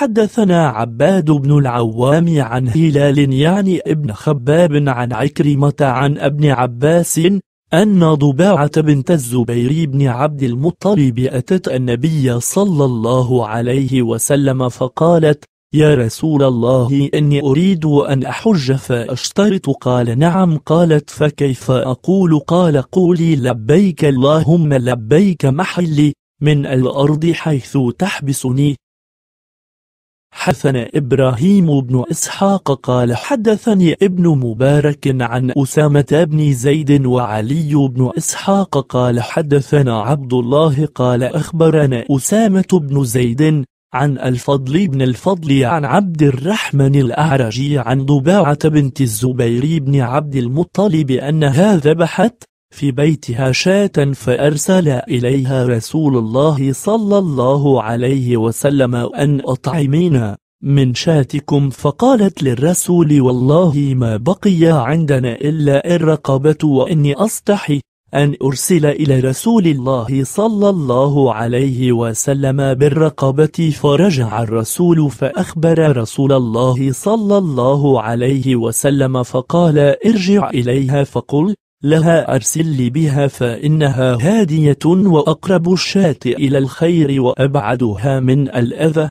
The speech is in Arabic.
حدثنا عباد بن العوام عن هلال يعني ابن خباب عن عكرمة عن ابن عباس أن ضباعة بنت الزبير بن عبد المطلب أتت النبي صلى الله عليه وسلم فقالت يا رسول الله إني أريد أن أحج فأشترط قال نعم قالت فكيف أقول قال قولي لبيك اللهم لبيك محلي من الأرض حيث تحبسني حدثنا إبراهيم بن إسحاق قال حدثني ابن مبارك عن أسامة بن زيد وعلي بن إسحاق قال حدثنا عبد الله قال أخبرنا أسامة بن زيد عن الفضل بن الفضل عن عبد الرحمن الأعرجي عن ضباعة بنت الزبير بن عبد المطلب أنها ذبحت في بيتها شاة فأرسل إليها رسول الله صلى الله عليه وسلم أن أطعمينا من شاتكم فقالت للرسول والله ما بقي عندنا إلا الرقبة وإني أستحي أن أرسل إلى رسول الله صلى الله عليه وسلم بالرقبة فرجع الرسول فأخبر رسول الله صلى الله عليه وسلم فقال ارجع إليها فقل لها أرسل لي بها فإنها هادية وأقرب الشاة إلى الخير وأبعدها من الأذى